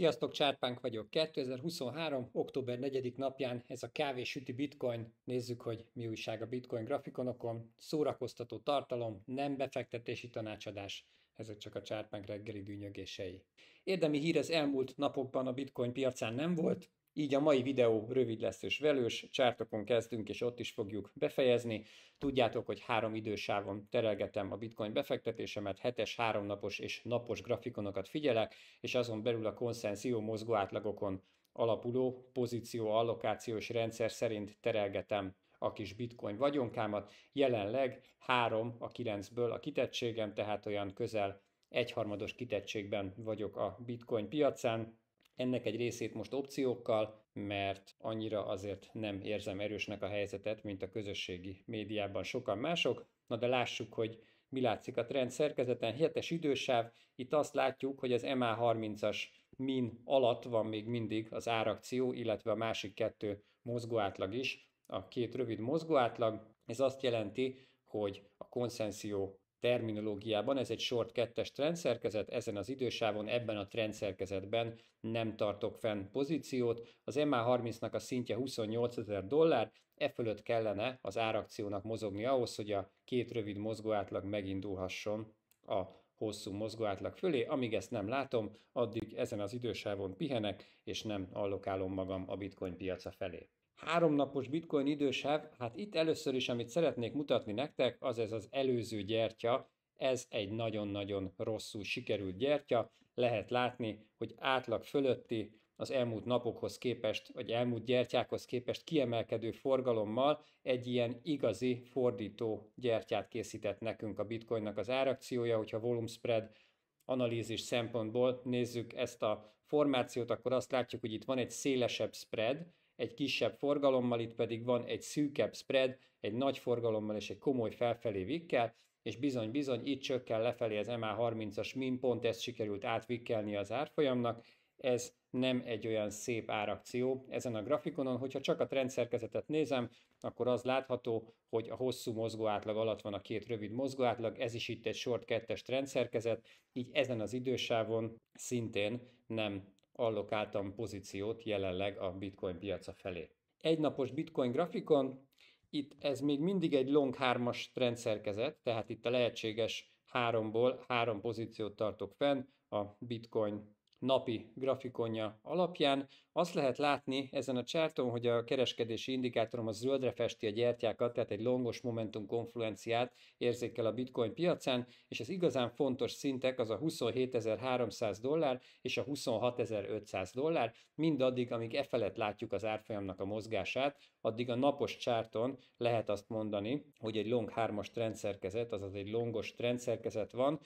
Sziasztok, Csárpánk vagyok. 2023. október 4. napján ez a kávésüti bitcoin. Nézzük, hogy mi újság a bitcoin grafikonokon. Szórakoztató tartalom, nem befektetési tanácsadás. Ezek csak a Csárpánk reggeli dűnyögései. Érdemi hír az elmúlt napokban a bitcoin piacán nem volt, így a mai videó rövid lesz és velős, csártokon kezdünk és ott is fogjuk befejezni. Tudjátok, hogy három idősávon terelgetem a bitcoin befektetésemet, hetes, háromnapos és napos grafikonokat figyelek, és azon belül a konszenzió mozgó átlagokon alapuló pozíció allokációs rendszer szerint terelgetem a kis bitcoin vagyonkámat. Jelenleg három a kilencből a kitettségem, tehát olyan közel egyharmados kitettségben vagyok a bitcoin piacán ennek egy részét most opciókkal, mert annyira azért nem érzem erősnek a helyzetet, mint a közösségi médiában sokan mások. Na de lássuk, hogy mi látszik a trend szerkezeten. Hetes idősáv, itt azt látjuk, hogy az MA30-as min alatt van még mindig az árakció, illetve a másik kettő mozgóátlag is, a két rövid mozgóátlag. Ez azt jelenti, hogy a konszenzió terminológiában ez egy short kettes trendszerkezet, ezen az idősávon ebben a trendszerkezetben nem tartok fenn pozíciót, az MA30-nak a szintje 28 ezer dollár, e fölött kellene az árakciónak mozogni ahhoz, hogy a két rövid mozgóátlag megindulhasson a hosszú mozgóátlag fölé, amíg ezt nem látom, addig ezen az idősávon pihenek, és nem allokálom magam a bitcoin piaca felé háromnapos bitcoin idősáv, hát itt először is, amit szeretnék mutatni nektek, az ez az előző gyertya, ez egy nagyon-nagyon rosszul sikerült gyertya, lehet látni, hogy átlag fölötti az elmúlt napokhoz képest, vagy elmúlt gyertyákhoz képest kiemelkedő forgalommal egy ilyen igazi fordító gyertyát készített nekünk a bitcoinnak az árakciója, hogyha volume spread analízis szempontból nézzük ezt a formációt, akkor azt látjuk, hogy itt van egy szélesebb spread, egy kisebb forgalommal, itt pedig van egy szűkebb spread, egy nagy forgalommal és egy komoly felfelé vikkel, és bizony-bizony itt csökken lefelé az MA30-as min, pont ezt sikerült átvikkelni az árfolyamnak, ez nem egy olyan szép árakció ezen a grafikonon. Hogyha csak a trendszerkezetet nézem, akkor az látható, hogy a hosszú átlag alatt van a két rövid átlag, ez is itt egy short kettes trendszerkezet, így ezen az idősávon szintén nem allokáltam pozíciót jelenleg a bitcoin piaca felé. Egynapos bitcoin grafikon, itt ez még mindig egy long 3-as trendszerkezet, tehát itt a lehetséges háromból három pozíciót tartok fenn, a bitcoin napi grafikonja alapján. Azt lehet látni ezen a csárton, hogy a kereskedési indikátorom a zöldre festi a gyertyákat, tehát egy longos momentum konfluenciát érzékel a bitcoin piacán, és az igazán fontos szintek az a 27.300 dollár és a 26.500 dollár, mindaddig, amíg e felett látjuk az árfolyamnak a mozgását, addig a napos csárton lehet azt mondani, hogy egy long hármas trendszerkezet, azaz egy longos trendszerkezet van,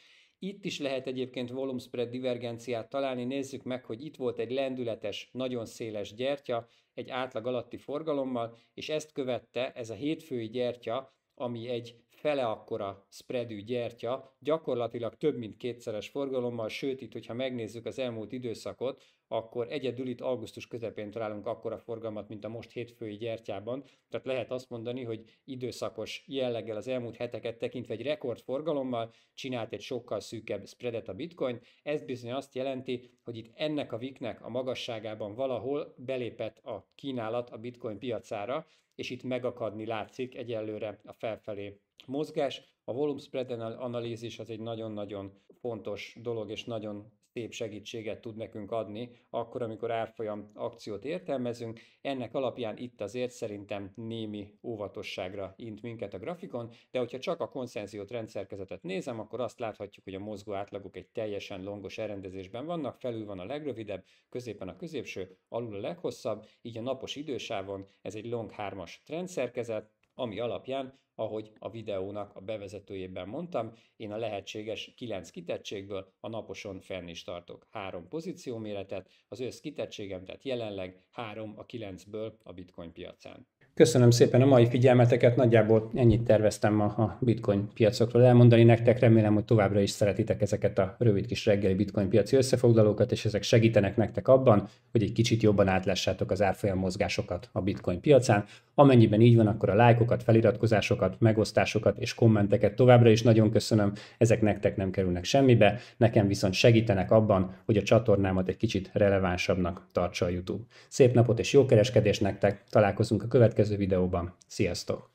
itt is lehet egyébként volume spread divergenciát találni, nézzük meg, hogy itt volt egy lendületes, nagyon széles gyertya, egy átlag alatti forgalommal, és ezt követte ez a hétfői gyertya, ami egy fele akkora spreadű gyertya, gyakorlatilag több mint kétszeres forgalommal, sőt itt, hogyha megnézzük az elmúlt időszakot, akkor egyedül itt augusztus közepén találunk akkora forgalmat, mint a most hétfői gyertyában. Tehát lehet azt mondani, hogy időszakos jelleggel az elmúlt heteket tekintve egy rekordforgalommal csinált egy sokkal szűkebb spreadet a bitcoin. Ez bizony azt jelenti, hogy itt ennek a viknek a magasságában valahol belépett a kínálat a bitcoin piacára, és itt megakadni látszik egyelőre a felfelé mozgás. A volume spread analízis az egy nagyon-nagyon fontos dolog, és nagyon szép segítséget tud nekünk adni, akkor, amikor árfolyam akciót értelmezünk. Ennek alapján itt azért szerintem némi óvatosságra int minket a grafikon, de hogyha csak a konszenziót rendszerkezetet nézem, akkor azt láthatjuk, hogy a mozgó átlagok egy teljesen longos elrendezésben vannak, felül van a legrövidebb, középen a középső, alul a leghosszabb, így a napos idősávon ez egy long 3-as trendszerkezet, ami alapján, ahogy a videónak a bevezetőjében mondtam, én a lehetséges 9 kitettségből a naposon fenn is tartok. Három pozícióméretet, az össz kitettségem, tehát jelenleg 3 a 9-ből a bitcoin piacán. Köszönöm szépen a mai figyelmeteket, nagyjából ennyit terveztem ma a bitcoin piacokról elmondani nektek, remélem, hogy továbbra is szeretitek ezeket a rövid kis reggeli bitcoin piaci összefoglalókat, és ezek segítenek nektek abban, hogy egy kicsit jobban átlássátok az árfolyam mozgásokat a bitcoin piacán. Amennyiben így van, akkor a lájkokat, feliratkozásokat, megosztásokat és kommenteket továbbra is nagyon köszönöm, ezek nektek nem kerülnek semmibe, nekem viszont segítenek abban, hogy a csatornámat egy kicsit relevánsabbnak tartsa a YouTube. Szép napot és jó kereskedés nektek, találkozunk a következő következő videóban. Sziasztok!